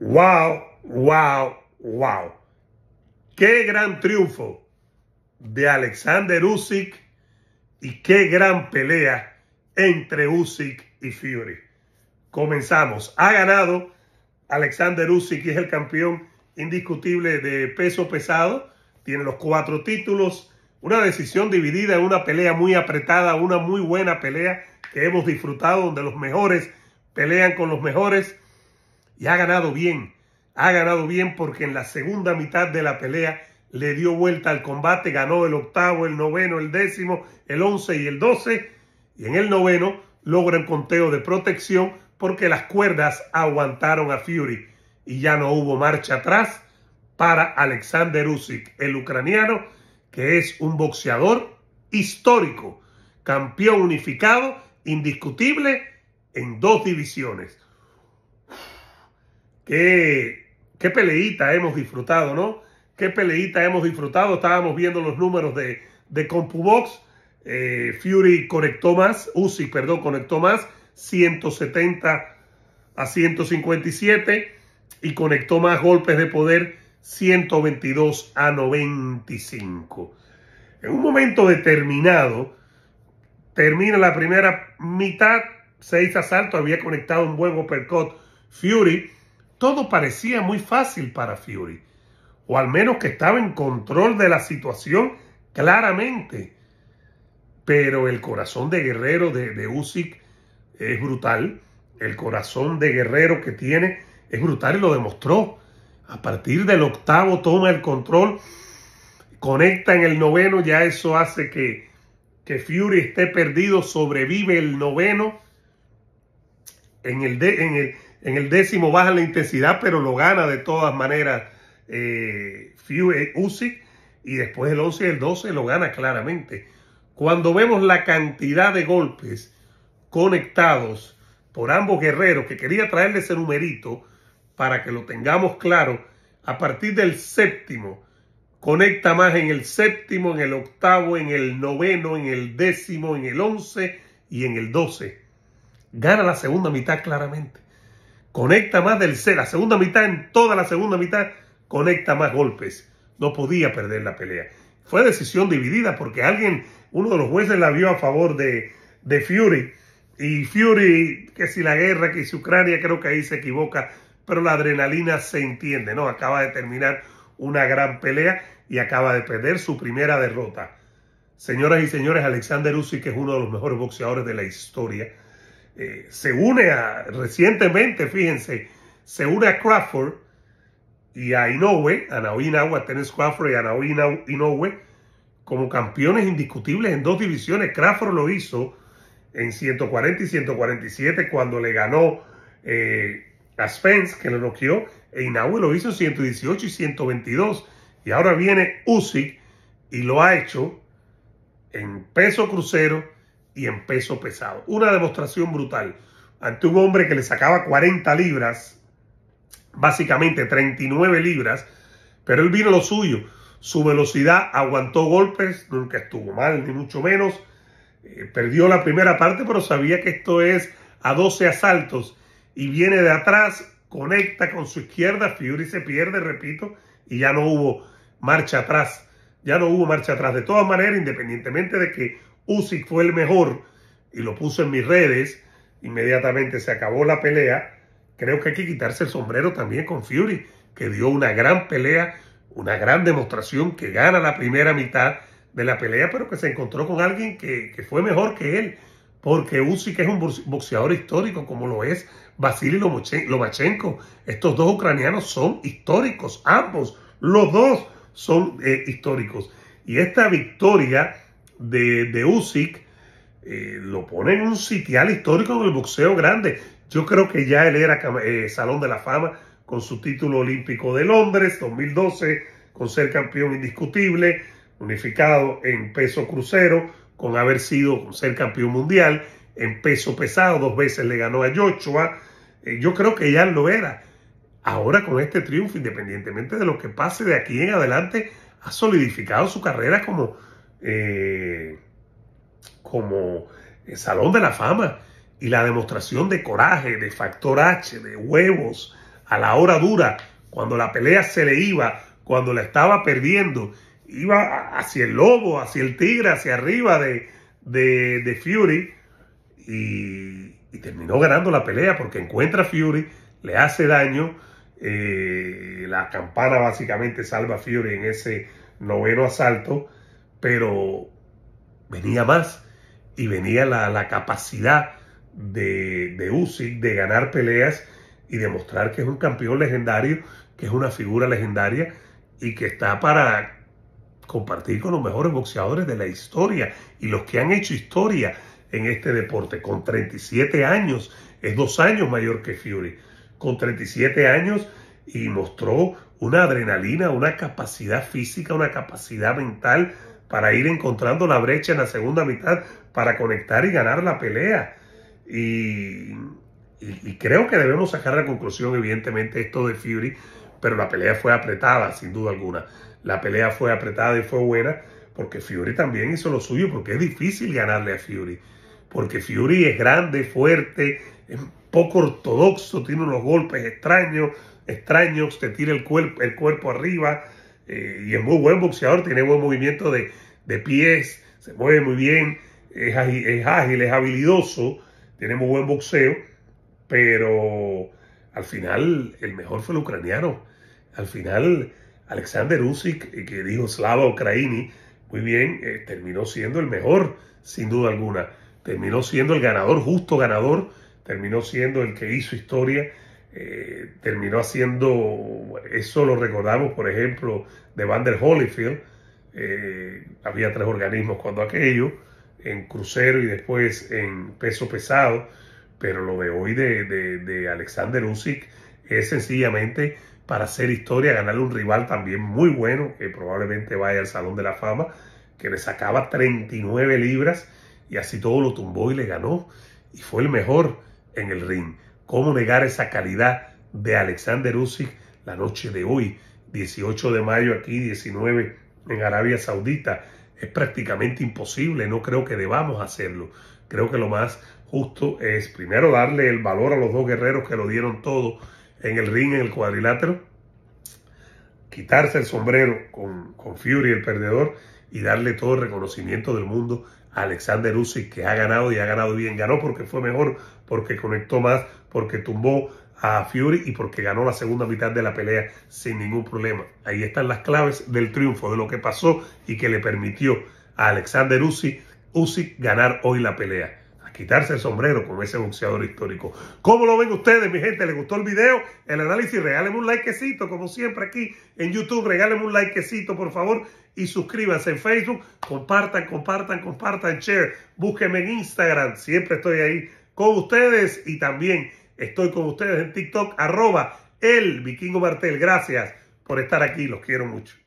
Wow, wow, wow. Qué gran triunfo de Alexander Usyk y qué gran pelea entre Usyk y Fury. Comenzamos. Ha ganado Alexander Usyk es el campeón indiscutible de peso pesado. Tiene los cuatro títulos. Una decisión dividida, una pelea muy apretada, una muy buena pelea que hemos disfrutado donde los mejores pelean con los mejores y ha ganado bien. Ha ganado bien porque en la segunda mitad de la pelea le dio vuelta al combate, ganó el octavo, el noveno, el décimo, el once y el doce. Y en el noveno logra un conteo de protección porque las cuerdas aguantaron a Fury y ya no hubo marcha atrás para Alexander Usyk, el ucraniano, que es un boxeador histórico, campeón unificado, indiscutible en dos divisiones. Qué, qué peleita hemos disfrutado, ¿no? Qué peleita hemos disfrutado. Estábamos viendo los números de, de CompuBox. Eh, Fury conectó más, Uzi, perdón, conectó más, 170 a 157 y conectó más golpes de poder, 122 a 95. En un momento determinado, termina la primera mitad, seis asaltos, había conectado un buen uppercut Fury todo parecía muy fácil para Fury, o al menos que estaba en control de la situación claramente. Pero el corazón de guerrero de, de Usyk es brutal. El corazón de guerrero que tiene es brutal y lo demostró. A partir del octavo toma el control, conecta en el noveno, ya eso hace que, que Fury esté perdido, sobrevive el noveno. En el, de, en el, en el décimo baja la intensidad, pero lo gana de todas maneras eh, eh Y después el 11 y el 12 lo gana claramente. Cuando vemos la cantidad de golpes conectados por ambos guerreros, que quería traerle ese numerito para que lo tengamos claro, a partir del séptimo, conecta más en el séptimo, en el octavo, en el noveno, en el décimo, en el once y en el doce. Gana la segunda mitad claramente. Conecta más del C. La segunda mitad, en toda la segunda mitad, conecta más golpes. No podía perder la pelea. Fue decisión dividida porque alguien, uno de los jueces la vio a favor de, de Fury. Y Fury, que si la guerra, que si Ucrania, creo que ahí se equivoca. Pero la adrenalina se entiende, ¿no? Acaba de terminar una gran pelea y acaba de perder su primera derrota. Señoras y señores, Alexander Usyk, que es uno de los mejores boxeadores de la historia, eh, se une a, recientemente, fíjense, se une a Crawford y a Inoue, a Inoue, a Tennis Crawford y a Inoue, como campeones indiscutibles en dos divisiones. Crawford lo hizo en 140 y 147 cuando le ganó eh, a Spence, que lo noqueó, e Inoue lo hizo en 118 y 122. Y ahora viene Usyk y lo ha hecho en peso crucero, y en peso pesado. Una demostración brutal ante un hombre que le sacaba 40 libras, básicamente 39 libras, pero él vino lo suyo. Su velocidad aguantó golpes, nunca estuvo mal, ni mucho menos. Eh, perdió la primera parte, pero sabía que esto es a 12 asaltos y viene de atrás, conecta con su izquierda, Fury se pierde, repito, y ya no hubo marcha atrás. Ya no hubo marcha atrás. De todas maneras, independientemente de que Usyk fue el mejor y lo puso en mis redes, inmediatamente se acabó la pelea. Creo que hay que quitarse el sombrero también con Fury, que dio una gran pelea, una gran demostración, que gana la primera mitad de la pelea, pero que se encontró con alguien que, fue mejor que él, porque Usyk es un boxeador histórico, como lo es Vasily Lomachenko. Estos dos ucranianos son históricos, ambos, los dos son eh, históricos. Y esta victoria de, de Usyk, eh, lo pone en un sitial histórico del boxeo grande. Yo creo que ya él era eh, Salón de la Fama con su título olímpico de Londres 2012, con ser campeón indiscutible, unificado en peso crucero, con haber sido con ser campeón mundial en peso pesado, dos veces le ganó a Joshua. Eh, yo creo que ya lo era. Ahora con este triunfo, independientemente de lo que pase de aquí en adelante, ha solidificado su carrera como, eh, como el Salón de la Fama y la demostración de coraje, de factor H, de huevos a la hora dura, cuando la pelea se le iba, cuando la estaba perdiendo, iba hacia el lobo, hacia el tigre, hacia arriba de, de, Fury y, terminó ganando la pelea porque encuentra a Fury, le hace daño, eh, la campana básicamente salva a Fury en ese noveno asalto pero venía más y venía la, capacidad de, de Usyk de ganar peleas y demostrar que es un campeón legendario, que es una figura legendaria y que está para compartir con los mejores boxeadores de la historia y los que han hecho historia en este deporte. Con 37 años, es dos años mayor que Fury. Con 37 años y mostró una adrenalina, una capacidad física, una capacidad mental para ir encontrando la brecha en la segunda mitad para conectar y ganar la pelea. Y, creo que debemos sacar la conclusión, evidentemente, esto de Fury, pero la pelea fue apretada, sin duda alguna. La pelea fue apretada y fue buena porque Fury también hizo lo suyo, porque es difícil ganarle a Fury. Porque Fury es grande, fuerte, es poco ortodoxo, tiene unos golpes extraños, extraños, te tira el, cuerpo el cuerpo arriba, eh, y es muy buen boxeador, tiene buen movimiento de, pies, se mueve muy bien, es, ágil, es, habilidoso, tiene muy buen boxeo, pero al final el mejor fue el ucraniano. Al final Alexander Usyk, eh, que dijo Slava Ukraini, muy bien, eh, terminó siendo el mejor, sin duda alguna. Terminó siendo el ganador, justo ganador, terminó siendo el que hizo historia eh, terminó haciendo, eso lo recordamos, por ejemplo, de Vander Holyfield, eh, había tres organismos cuando aquello, en crucero y después en peso pesado, pero lo de hoy de, de Alexander Usyk es sencillamente para hacer historia, ganarle un rival también muy bueno, que probablemente vaya al Salón de la Fama, que le sacaba 39 libras y así todo lo tumbó y le ganó y fue el mejor en el ring. ¿Cómo negar esa calidad de Alexander Usyk la noche de hoy, 18 de mayo aquí, 19 en Arabia Saudita? Es prácticamente imposible, no creo que debamos hacerlo. Creo que lo más justo es primero darle el valor a los dos guerreros que lo dieron todo en el ring, en el cuadrilátero, quitarse el sombrero con, con Fury, el perdedor, y darle todo el reconocimiento del mundo Alexander Usyk, que ha ganado y ha ganado bien. Ganó porque fue mejor, porque conectó más, porque tumbó a Fury y porque ganó la segunda mitad de la pelea sin ningún problema. Ahí están las claves del triunfo, de lo que pasó y que le permitió a Alexander Usyk, ganar hoy la pelea quitarse el sombrero con ese boxeador histórico. ¿Cómo lo ven ustedes, mi gente? ¿Les gustó el video? El análisis, regálenme un likecito, como siempre aquí en YouTube, regálenme un likecito, por favor, y suscríbanse en Facebook, compartan, compartan, compartan, share, búsquenme en Instagram, siempre estoy ahí con ustedes y también estoy con ustedes en TikTok, arroba el vikingo Martel. Gracias por estar aquí, los quiero mucho.